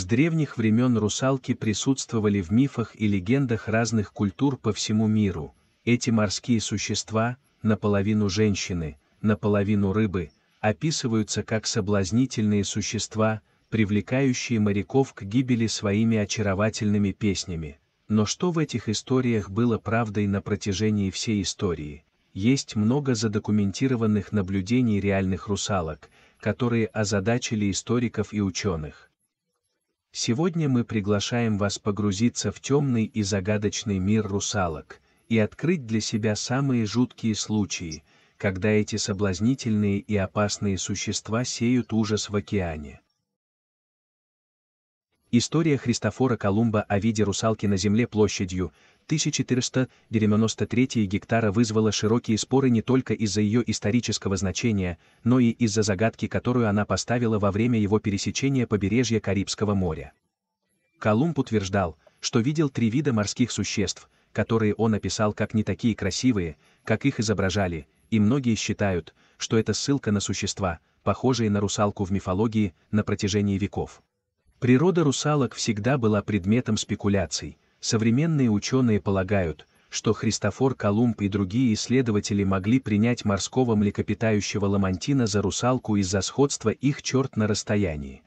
С древних времен русалки присутствовали в мифах и легендах разных культур по всему миру. Эти морские существа, наполовину женщины, наполовину рыбы, описываются как соблазнительные существа, привлекающие моряков к гибели своими очаровательными песнями. Но что в этих историях было правдой на протяжении всей истории? Есть много задокументированных наблюдений реальных русалок, которые озадачили историков и ученых. Сегодня мы приглашаем вас погрузиться в темный и загадочный мир русалок и открыть для себя самые жуткие случаи, когда эти соблазнительные и опасные существа сеют ужас в океане. История Христофора Колумба о виде русалки на Земле площадью 1493 гектара вызвала широкие споры не только из-за ее исторического значения, но и из-за загадки, которую она поставила во время его пересечения побережья Карибского моря. Колумб утверждал, что видел три вида морских существ, которые он описал как не такие красивые, как их изображали, и многие считают, что это ссылка на существа, похожие на русалку в мифологии на протяжении веков. Природа русалок всегда была предметом спекуляций, Современные ученые полагают, что Христофор Колумб и другие исследователи могли принять морского млекопитающего ламантина за русалку из-за сходства их черт на расстоянии.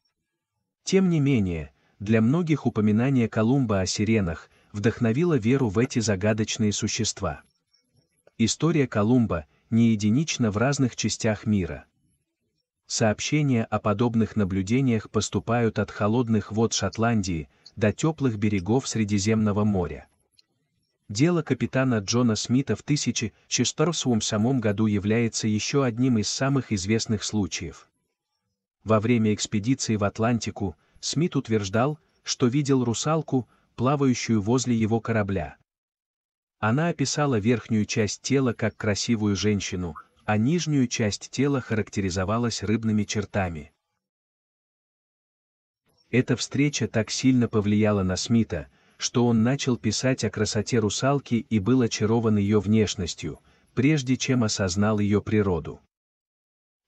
Тем не менее, для многих упоминание Колумба о сиренах вдохновило веру в эти загадочные существа. История Колумба не единична в разных частях мира. Сообщения о подобных наблюдениях поступают от холодных вод Шотландии до теплых берегов Средиземного моря. Дело капитана Джона Смита в 1608 году является еще одним из самых известных случаев. Во время экспедиции в Атлантику Смит утверждал, что видел русалку, плавающую возле его корабля. Она описала верхнюю часть тела как красивую женщину, а нижнюю часть тела характеризовалась рыбными чертами. Эта встреча так сильно повлияла на Смита, что он начал писать о красоте русалки и был очарован ее внешностью, прежде чем осознал ее природу.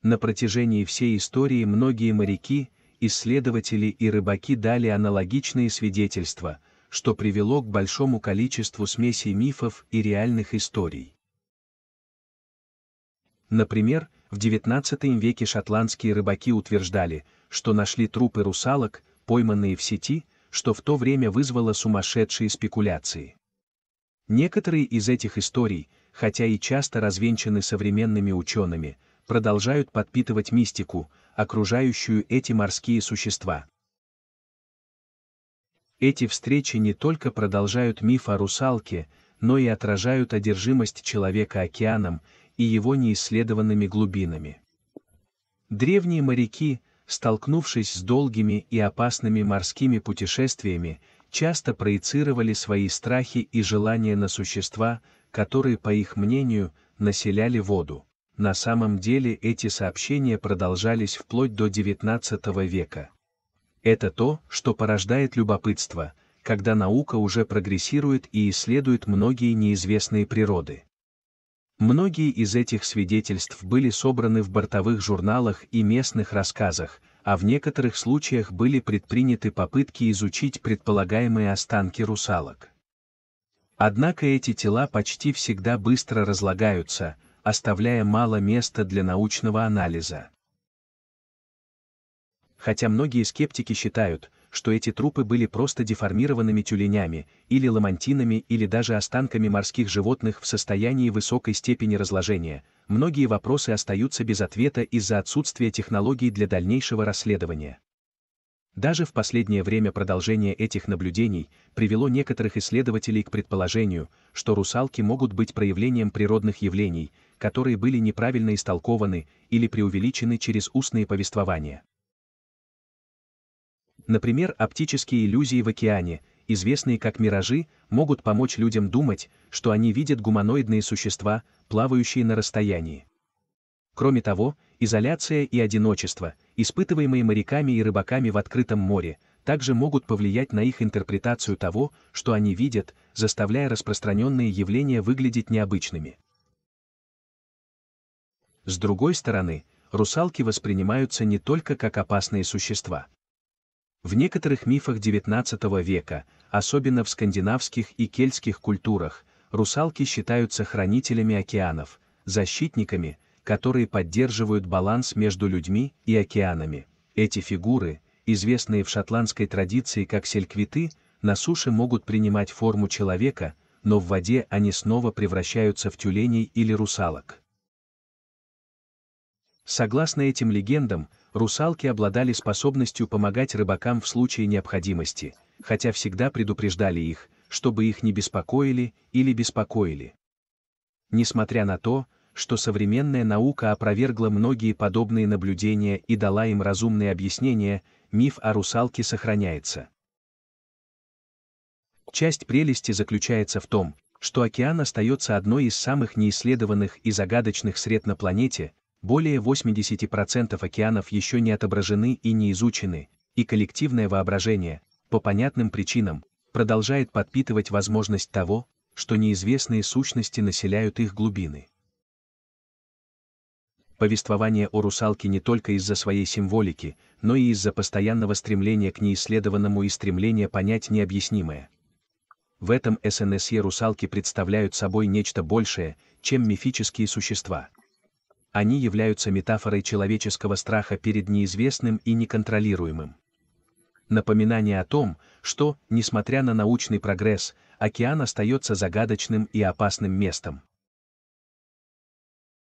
На протяжении всей истории многие моряки, исследователи и рыбаки дали аналогичные свидетельства, что привело к большому количеству смесей мифов и реальных историй. Например, в XIX веке шотландские рыбаки утверждали, что нашли трупы русалок, пойманные в сети, что в то время вызвало сумасшедшие спекуляции. Некоторые из этих историй, хотя и часто развенчаны современными учеными, продолжают подпитывать мистику, окружающую эти морские существа. Эти встречи не только продолжают миф о русалке, но и отражают одержимость человека океаном и его неисследованными глубинами. Древние моряки, столкнувшись с долгими и опасными морскими путешествиями, часто проецировали свои страхи и желания на существа, которые, по их мнению, населяли воду. На самом деле эти сообщения продолжались вплоть до XIX века. Это то, что порождает любопытство, когда наука уже прогрессирует и исследует многие неизвестные природы. Многие из этих свидетельств были собраны в бортовых журналах и местных рассказах, а в некоторых случаях были предприняты попытки изучить предполагаемые останки русалок. Однако эти тела почти всегда быстро разлагаются, оставляя мало места для научного анализа хотя многие скептики считают, что эти трупы были просто деформированными тюленями или ламантинами или даже останками морских животных в состоянии высокой степени разложения, многие вопросы остаются без ответа из-за отсутствия технологий для дальнейшего расследования. Даже в последнее время продолжение этих наблюдений привело некоторых исследователей к предположению, что русалки могут быть проявлением природных явлений, которые были неправильно истолкованы или преувеличены через устные повествования. Например, оптические иллюзии в океане, известные как миражи, могут помочь людям думать, что они видят гуманоидные существа, плавающие на расстоянии. Кроме того, изоляция и одиночество, испытываемые моряками и рыбаками в открытом море, также могут повлиять на их интерпретацию того, что они видят, заставляя распространенные явления выглядеть необычными. С другой стороны, русалки воспринимаются не только как опасные существа. В некоторых мифах XIX века, особенно в скандинавских и кельтских культурах, русалки считаются хранителями океанов, защитниками, которые поддерживают баланс между людьми и океанами. Эти фигуры, известные в шотландской традиции как сельквиты, на суше могут принимать форму человека, но в воде они снова превращаются в тюленей или русалок. Согласно этим легендам, русалки обладали способностью помогать рыбакам в случае необходимости, хотя всегда предупреждали их, чтобы их не беспокоили или беспокоили. Несмотря на то, что современная наука опровергла многие подобные наблюдения и дала им разумные объяснения, миф о русалке сохраняется. Часть прелести заключается в том, что океан остается одной из самых неисследованных и загадочных сред на планете, более 80% океанов еще не отображены и не изучены, и коллективное воображение, по понятным причинам, продолжает подпитывать возможность того, что неизвестные сущности населяют их глубины. Повествование о русалке не только из-за своей символики, но и из-за постоянного стремления к неисследованному и стремления понять необъяснимое. В этом СНСЕ русалки представляют собой нечто большее, чем мифические существа – они являются метафорой человеческого страха перед неизвестным и неконтролируемым. Напоминание о том, что, несмотря на научный прогресс, океан остается загадочным и опасным местом.